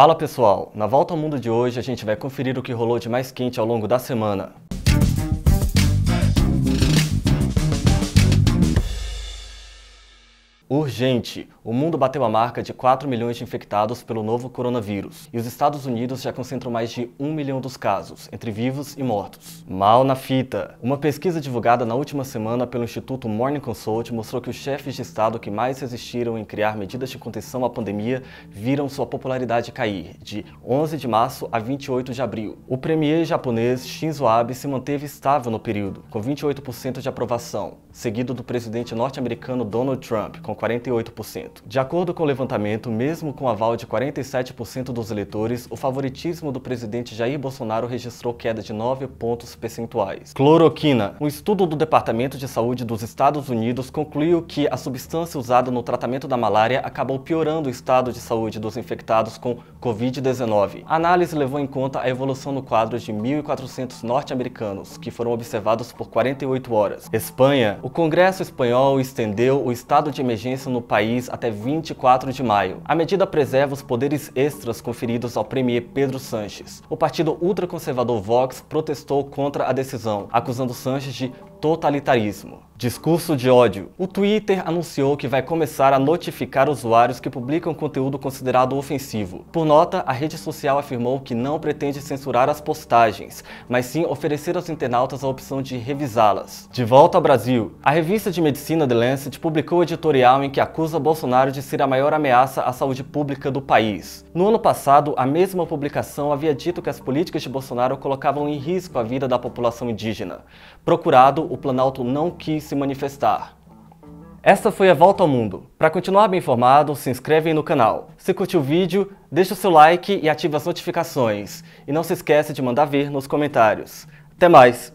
Fala pessoal, na volta ao mundo de hoje a gente vai conferir o que rolou de mais quente ao longo da semana. Urgente! O mundo bateu a marca de 4 milhões de infectados pelo novo coronavírus. E os Estados Unidos já concentram mais de 1 milhão dos casos, entre vivos e mortos. Mal na fita! Uma pesquisa divulgada na última semana pelo Instituto Morning Consult mostrou que os chefes de Estado que mais resistiram em criar medidas de contenção à pandemia viram sua popularidade cair, de 11 de março a 28 de abril. O premier japonês Shinzo Abe se manteve estável no período, com 28% de aprovação, seguido do presidente norte-americano Donald Trump, com 48%. De acordo com o levantamento, mesmo com aval de 47% dos eleitores, o favoritismo do presidente Jair Bolsonaro registrou queda de 9 pontos percentuais. Cloroquina. Um estudo do Departamento de Saúde dos Estados Unidos concluiu que a substância usada no tratamento da malária acabou piorando o estado de saúde dos infectados com Covid-19. A análise levou em conta a evolução no quadro de 1.400 norte-americanos, que foram observados por 48 horas. Espanha. O Congresso espanhol estendeu o estado de emergência emergência no país até 24 de maio. A medida preserva os poderes extras conferidos ao premier Pedro Sanches. O partido ultraconservador Vox protestou contra a decisão, acusando Sanches de totalitarismo. Discurso de ódio. O Twitter anunciou que vai começar a notificar usuários que publicam conteúdo considerado ofensivo. Por nota, a rede social afirmou que não pretende censurar as postagens, mas sim oferecer aos internautas a opção de revisá-las. De volta ao Brasil, a revista de medicina The Lancet publicou um editorial em que acusa Bolsonaro de ser a maior ameaça à saúde pública do país. No ano passado, a mesma publicação havia dito que as políticas de Bolsonaro colocavam em risco a vida da população indígena. Procurado, o Planalto não quis se manifestar. Esta foi a Volta ao Mundo. Para continuar bem informado, se inscreve no canal. Se curtiu o vídeo, deixa o seu like e ativa as notificações. E não se esqueça de mandar ver nos comentários. Até mais!